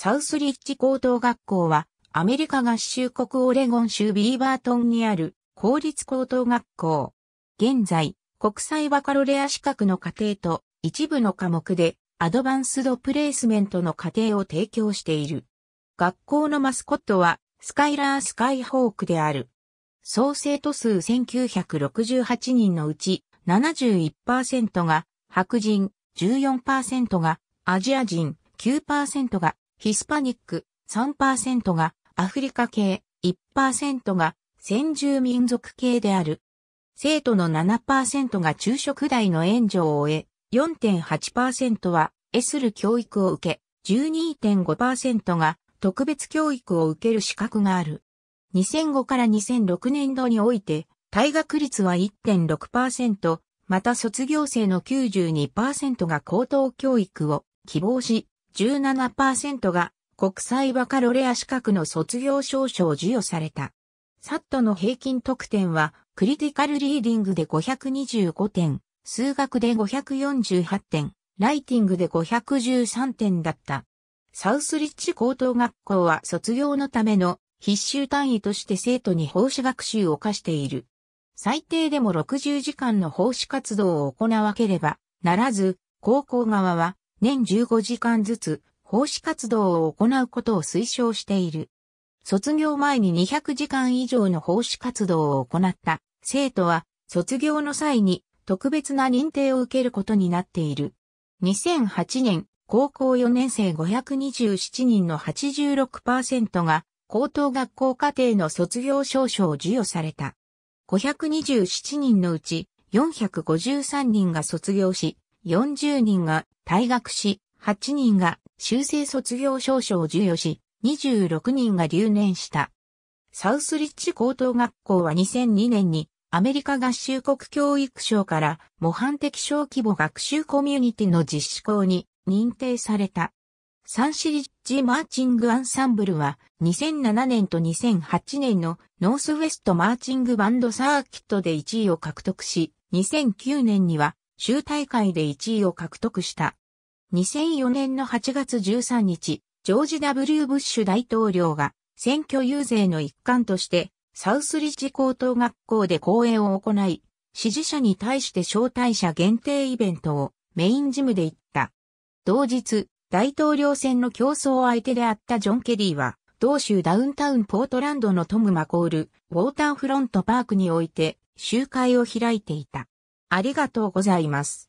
サウスリッチ高等学校は、アメリカ合衆国オレゴン州ビーバートンにある公立高等学校。現在、国際バカロレア資格の課程と一部の科目でアドバンスドプレイスメントの課程を提供している。学校のマスコットはスカイラースカイホークである。総生徒数1968人のうち71%が白人、14%がアジア人、9%がヒスパニック3%がアフリカ系、1%が先住民族系である。生徒の7%が昼食代の援助を終え、4.8%はエスル教育を受け、12.5%が特別教育を受ける資格がある。2005から2006年度において、退学率は1.6%、また卒業生の92%が高等教育を希望し、17%が国際バカロレア資格の卒業証書を授与された。サットの平均得点は、クリティカルリーディングで525点、数学で548点、ライティングで513点だった。サウスリッチ高等学校は卒業のための必修単位として生徒に奉仕学習を課している。最低でも60時間の奉仕活動を行わければならず、高校側は年15時間ずつ奉仕活動を行うことを推奨している。卒業前に200時間以上の奉仕活動を行った生徒は卒業の際に特別な認定を受けることになっている。2008年、高校4年生527人の86%が高等学校課程の卒業証書を授与された。527人のうち453人が卒業し、40人が退学し、8人が修正卒業証書を授与し、26人が留年した。サウスリッチ高等学校は2002年にアメリカ合衆国教育省から模範的小規模学習コミュニティの実施校に認定された。サンシリッジマーチングアンサンブルは2007年と2008年のノースウェストマーチングバンドサーキットで1位を獲得し、2009年には州大会で1位を獲得した。2004年の8月13日、ジョージ・ W・ ブッシュ大統領が選挙遊説の一環として、サウスリッジ高等学校で講演を行い、支持者に対して招待者限定イベントをメインジムで行った。同日、大統領選の競争相手であったジョン・ケリーは、同州ダウンタウンポートランドのトム・マコール、ウォーターフロントパークにおいて集会を開いていた。ありがとうございます。